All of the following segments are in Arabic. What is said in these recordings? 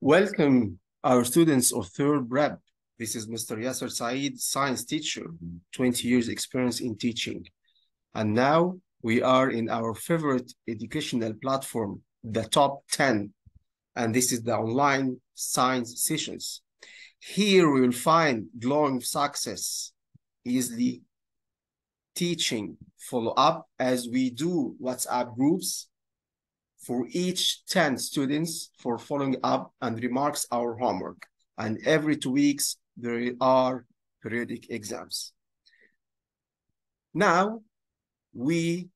Welcome our students of third rep. This is Mr. Yasser Saeed, science teacher, 20 years experience in teaching. And now we are in our favorite educational platform, the top 10. And this is the online science sessions. Here we will find glowing success, easily teaching follow up as we do WhatsApp groups for each 10 students for following up and remarks our homework. And every two weeks, there are periodic exams. Now, we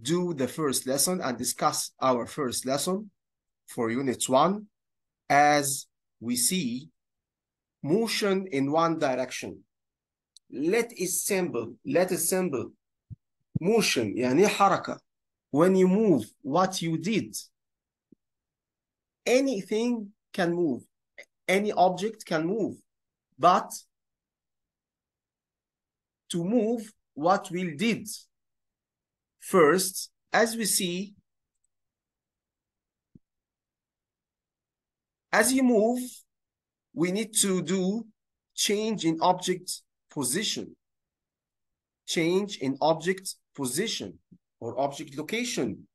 do the first lesson and discuss our first lesson for unit one as we see motion in one direction. Let it symbol, let it symbol. Motion يعني حركة when you move what you did, anything can move, any object can move, but to move what we did. First, as we see, as you move, we need to do change in object position. Change in object position or object location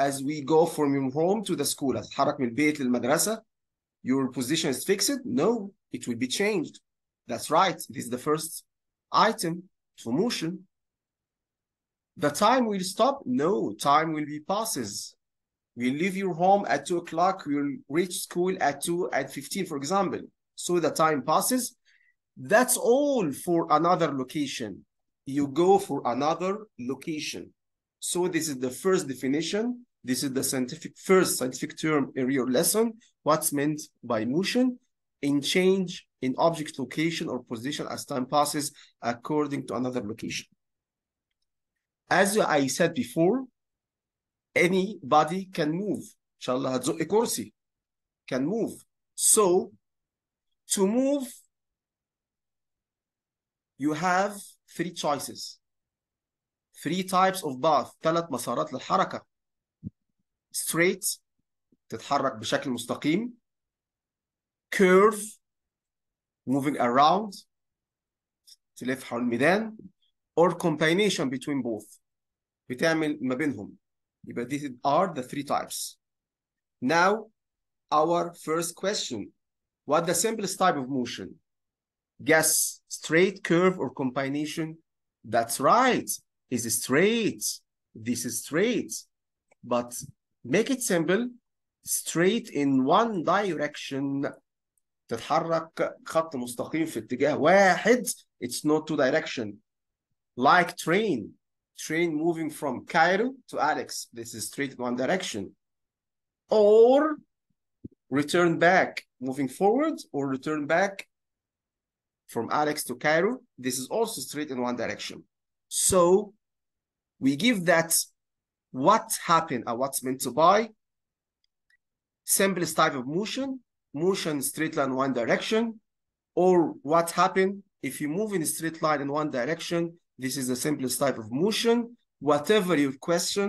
as we go from your home to the school هتحرك من lil madrasa, your position is fixed no it will be changed that's right this is the first item for motion the time will stop no time will be passes we leave your home at 2 o'clock we'll reach school at 2 at 15 for example so the time passes that's all for another location you go for another location. So this is the first definition. This is the scientific first scientific term in your lesson. What's meant by motion? In change in object location or position as time passes according to another location. As I said before, any body can move. Inshallah, a kursi can move. So to move, you have 3 choices 3 types of path ثلاث مسارات للحركه straight تتحرك بشكل مستقيم curve moving around تلف حول الميدان or combination between both بتعمل ما بينهم يبقى these are the three types now our first question what the simplest type of motion Guess straight curve or combination. That's right. Is straight. This is straight. But make it simple. Straight in one direction. تتحرك خط مستقيم في اتجاه واحد. It's not two direction. Like train. Train moving from Cairo to Alex. This is straight one direction. Or return back moving forward or return back from Alex to Cairo, this is also straight in one direction. So we give that what happened and what's meant to buy? simplest type of motion, motion straight line one direction, or what happened if you move in a straight line in one direction, this is the simplest type of motion. Whatever your question,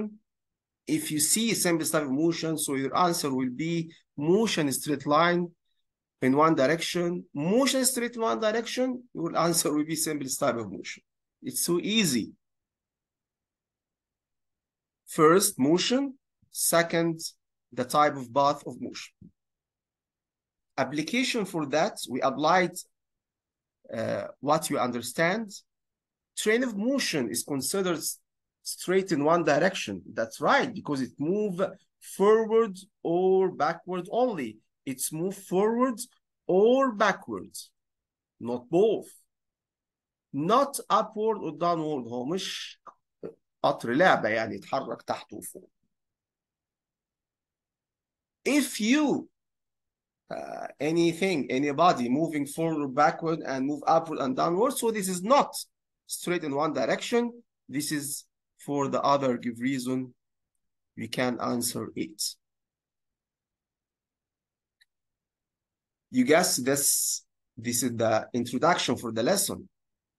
if you see a simplest type of motion, so your answer will be motion straight line in one direction, motion straight in one direction, your answer will be simplest type of motion. It's so easy. First, motion. Second, the type of path of motion. Application for that, we applied uh, what you understand. Train of motion is considered straight in one direction. That's right, because it move forward or backward only it's move forwards or backwards, not both. Not upward or downward هو مش قطر لعبة يعني يتحرك تحت وفوق. If you uh, anything, anybody moving forward or backward and move upward and downward, so this is not straight in one direction. This is for the other give reason we can answer it. you guess this this is the introduction for the lesson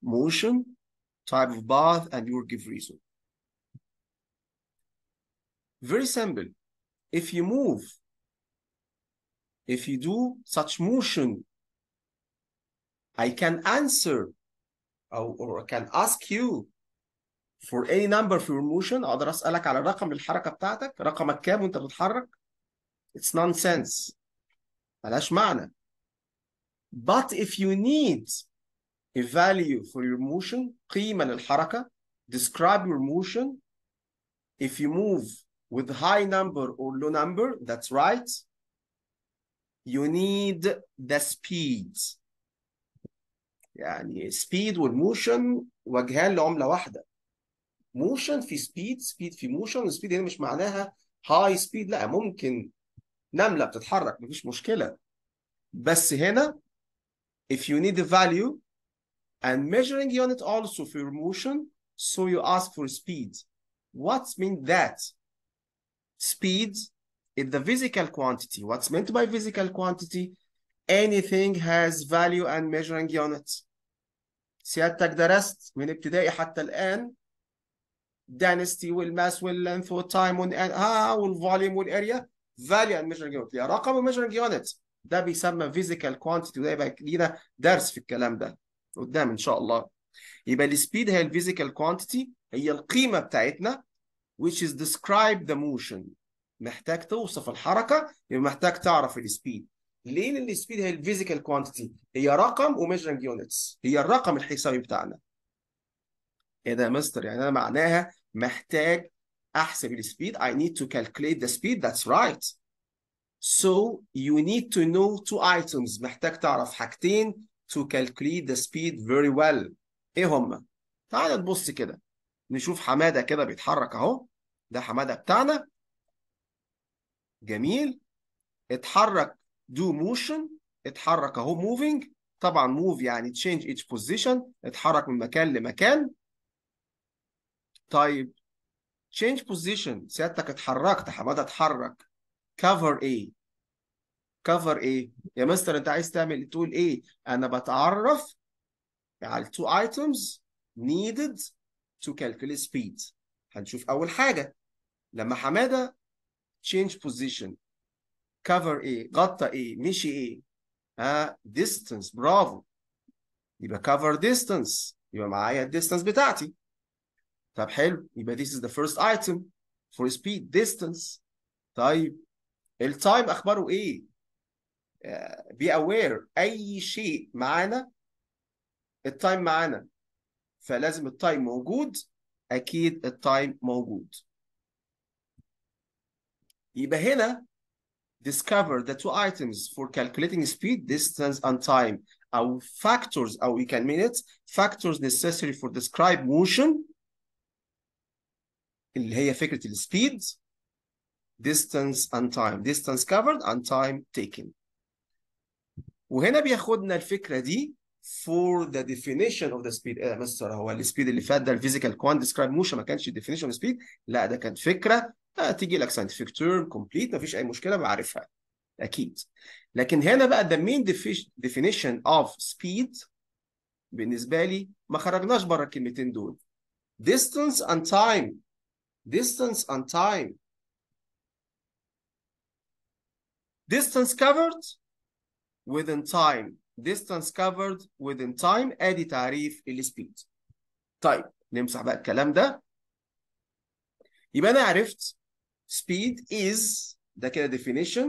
motion type of bath and your give reason very simple if you move if you do such motion i can answer or I can ask you for any number for your motion اقدر اسالك على رقم الحركه بتاعتك رقمك كام وانت بتتحرك it's nonsense ملهاش معنى But if you need a value for your motion قيمة للحركة describe your motion if you move with high number or low number that's right you need the speed يعني speed والmotion وجهان لعملة واحدة motion في speed speed في motion speed هنا مش معناها high speed لا ممكن نملة بتتحرك مفيش مشكلة بس هنا if you need the value and measuring unit also for motion, so you ask for speed. What's mean that? Speed is the physical quantity. What's meant by physical quantity? Anything has value and measuring unit. سيادتك درست من ابتدائي حتى الآن density والماس will والتايم والان ها والفوليوم والاريا value and measuring unit يا رقم measuring unit ده بيسمى فيزيكال كوانتيتي وده يبقى لينا درس في الكلام ده قدام ان شاء الله يبقى السبيد هي الفيزيكال كوانتيتي هي القيمه بتاعتنا which is describe the motion محتاج توصف الحركه يبقى محتاج تعرف السبيد ليه لان السبيد هي الفيزيكال كوانتيتي هي رقم وميجرنج يونتس هي الرقم الحسابي بتاعنا ايه ده يا مستر يعني انا معناها محتاج احسب السبيد I need to calculate the speed that's right So you need to know two items محتاج تعرف حاجتين to calculate the speed very well ايه هما؟ تعال نبص كده نشوف حمادة كده بيتحرك اهو ده حمادة بتاعنا جميل اتحرك do motion اتحرك اهو moving طبعا move يعني change each position اتحرك من مكان لمكان طيب change position سيادتك اتحركت حمادة اتحرك كفر ايه كفر ايه يا مستر انت عايز تعمل تقول ايه انا بتعرف على two items needed to calculate speed هنشوف اول حاجه لما حماده change position cover ايه غطى ايه مشي ايه ها distance برافو يبقى cover distance يبقى معايا الديستانس بتاعتي طب حلو يبقى this is the first item for speed distance طيب التايم اخباره ايه بي اوير اي شيء معانا التايم معانا فلازم التايم موجود اكيد التايم موجود يبقى هنا discover the two items for calculating speed distance and time او factors او you can mean it factors necessary for describe motion اللي هي فكره السبيد distance and time distance covered and time taken وهنا بياخدنا الفكره دي for the definition of the speed ايه مستر هو السبيد اللي فات ده الفيزيكال كوان ديسكرايب موشن ما كانش definition of speed لا ده كانت فكره تيجي لك scientific term complete ما فيش اي مشكله بعرفها اكيد لكن هنا بقى the main definition of speed بالنسبه لي ما خرجناش بره الكلمتين دول distance and time distance and time Distance covered within time. Distance covered within time. ادي تعريف السبيد. طيب نمسح بقى الكلام ده. يبقى انا عرفت speed is ده كده definition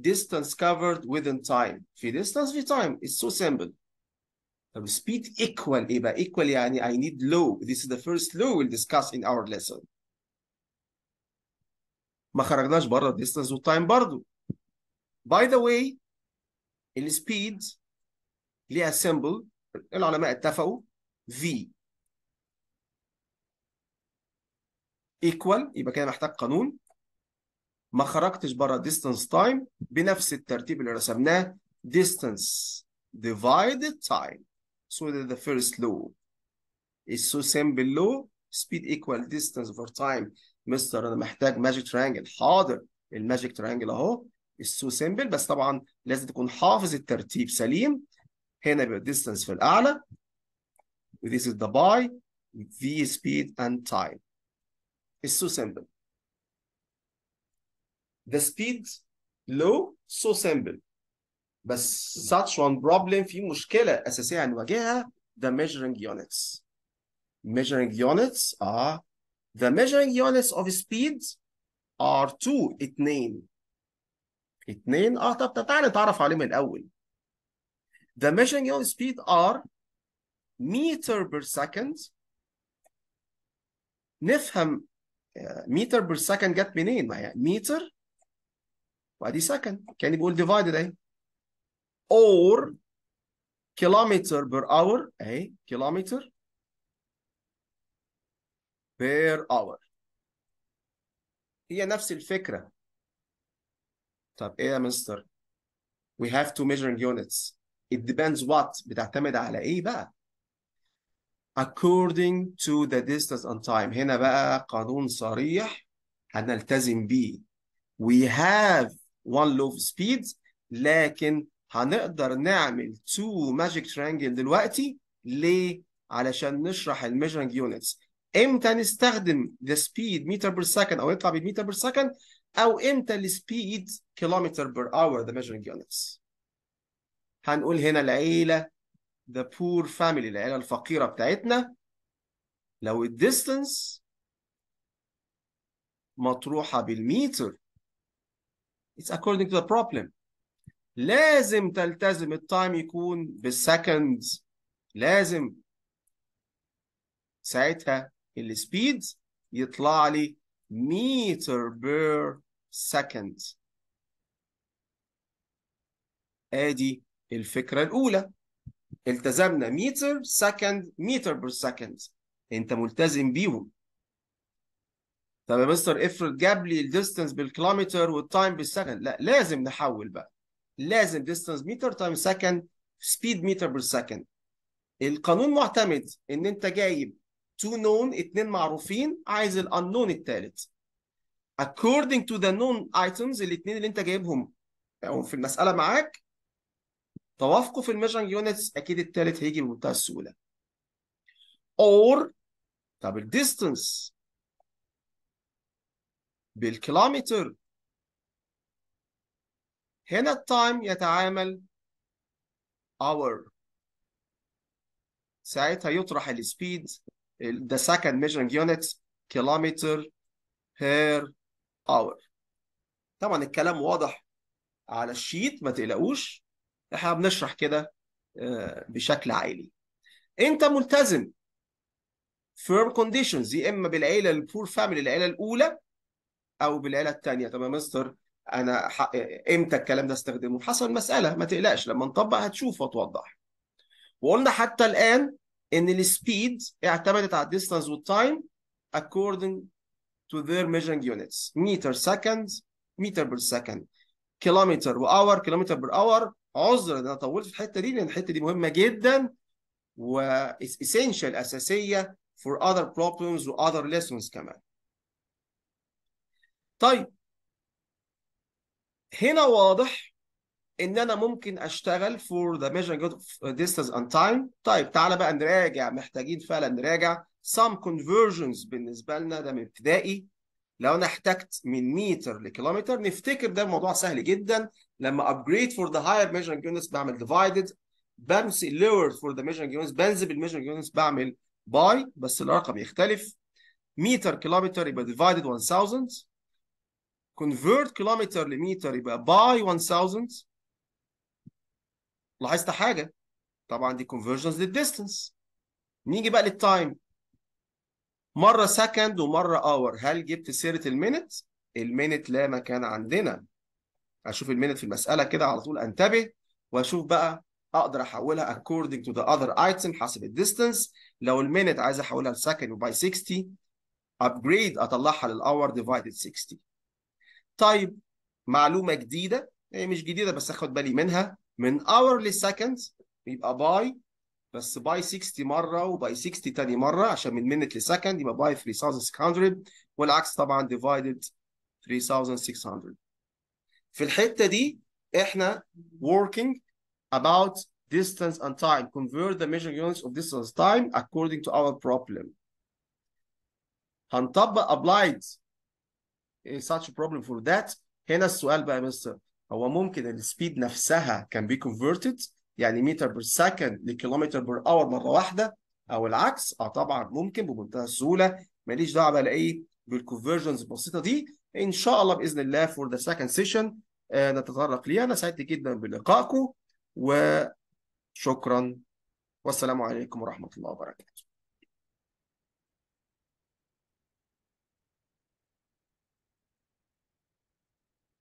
distance covered within time. في distance في time. It's so simple. طب speed equal ايه بقى؟ equal يعني I need low. This is the first law we'll discuss in our lesson. ما خرجناش بره و time برضو باي ذا واي السبيد ليها سيمبل العلماء اتفقوا في ايكوال يبقى كده محتاج قانون ما خرجتش بره ديستانس تايم بنفس الترتيب اللي رسمناه distance divided time so that the first law is so simple law speed equal distance for time مستر انا محتاج ماجيك ترانجل حاضر الماجيك ترانجل اهو السو سيمبل بس طبعا لازم تكون حافظ الترتيب سليم هنا يبقى distance في الأعلى this is the by v speed and time السو سيمبل the speed low so simple بس such one problem في مشكلة أساسية هنواجهها the measuring units measuring units are the measuring units of speed are two اتنين اتنين اه طب تعالى نتعرف عليه من الاول The measuring of speed are meter per second نفهم متر بير سكند جت منين؟ ما هي متر وادي سكند كان بيقول divided اهي اور كيلومتر بير اور اهي كيلومتر بير اور هي نفس الفكره طب ايه يا مستر؟ We have two measuring units. It depends what بتعتمد على ايه بقى؟ According to the distance and time. هنا بقى قانون صريح هنلتزم بيه. We have one loop speed لكن هنقدر نعمل two magic triangle دلوقتي ليه؟ علشان نشرح الميجرنج يونتس امتى نستخدم the speed meter per second او يطلع بالمتر per second او امتى السبيد كيلومتر بير اور ذا ميجرنج يونتس هنقول هنا العيله the poor family العيله الفقيره بتاعتنا لو الديستنس مطروحه بالمتر it's according to the problem لازم تلتزم التايم يكون بالسكند لازم ساعتها السبيد يطلع لي meter per second ادي الفكره الاولى التزمنا متر سكند متر بير سكند انت ملتزم بيهم طب يا مستر افرض جاب لي الديستنس بالكيلومتر والتايم بالسكند لا لازم نحول بقى لازم ديستنس متر تايم سكند سبيد متر بير سكند القانون معتمد ان انت جايب تو نون اتنين معروفين عايز الانون الثالث according to the known items الاثنين اللي انت جايبهم او في المساله معاك توافقوا في الميجرنج يونتس اكيد الثالث هيجي بمنتهى السهوله or طب الديستنس بالكيلومتر هنا التايم يتعامل اور ساعتها يطرح السبيد the second measuring unit kilometer per hour طبعا الكلام واضح على الشيت ما تقلقوش احنا بنشرح كده آه، بشكل عائلي انت ملتزم firm conditions يا اما بالعيله البور فاميلي العيله الاولى او بالعيله الثانيه طب يا مستر انا امتى الكلام ده استخدمه حصل مساله ما تقلقش لما نطبق هتشوف وتوضح وقلنا حتى الان ان السبيد اعتمدت على الديستانس والتايم according to their measuring units متر سكند متر بير سكند كيلومتر واور كيلومتر بير اور عذر انا طولت في الحته دي لان الحته دي مهمه جدا و essential اساسيه for other problems و other lessons كمان طيب هنا واضح ان انا ممكن اشتغل فور ذا measuring of distance and time طيب تعالى بقى نراجع محتاجين فعلا نراجع some conversions بالنسبه لنا ده من ابتدائي لو انا احتجت من متر لكيلومتر نفتكر ده الموضوع سهل جدا لما upgrade for the higher measuring units بعمل divided بمسك lower for the measuring units بنزل الميجرنج units بعمل باي بس الرقم يختلف متر كيلومتر يبقى divided 1000 convert كيلومتر لمتر يبقى باي 1000 لاحظت حاجه طبعا دي كونفرجنس للديستنس نيجي بقى للتايم مره سكند ومره اور هل جبت سيره المينت المينت لا مكان عندنا اشوف المينت في المساله كده على طول انتبه واشوف بقى اقدر احولها according to the other item حسب الديستنس لو المينت عايز احولها لسكند وباي 60 ابجريد اطلعها للاور ديفايدد 60 طيب معلومه جديده هي مش جديده بس اخد بالي منها من hourly seconds يبقى باي بس باي 60 مره وباي 60 تاني مره عشان من minute لسكند يبقى باي 3600 والعكس طبعا divided 3600 في الحته دي احنا working about distance and time convert the measuring units of distance and time according to our problem هنطبق applied in such a problem for that هنا السؤال بقى يا مستر هو ممكن السبيد نفسها كان بي كونفرتد يعني متر بير سكند لكيلومتر بير اور مره واحده او العكس اه طبعا ممكن بمنتهى السهوله ماليش دعوه بقى لايه بالكونفرجنز البسيطه دي ان شاء الله باذن الله فور ذا سكند سيشن نتطرق ليها انا سعدت جدا بلقائكم وشكرا والسلام عليكم ورحمه الله وبركاته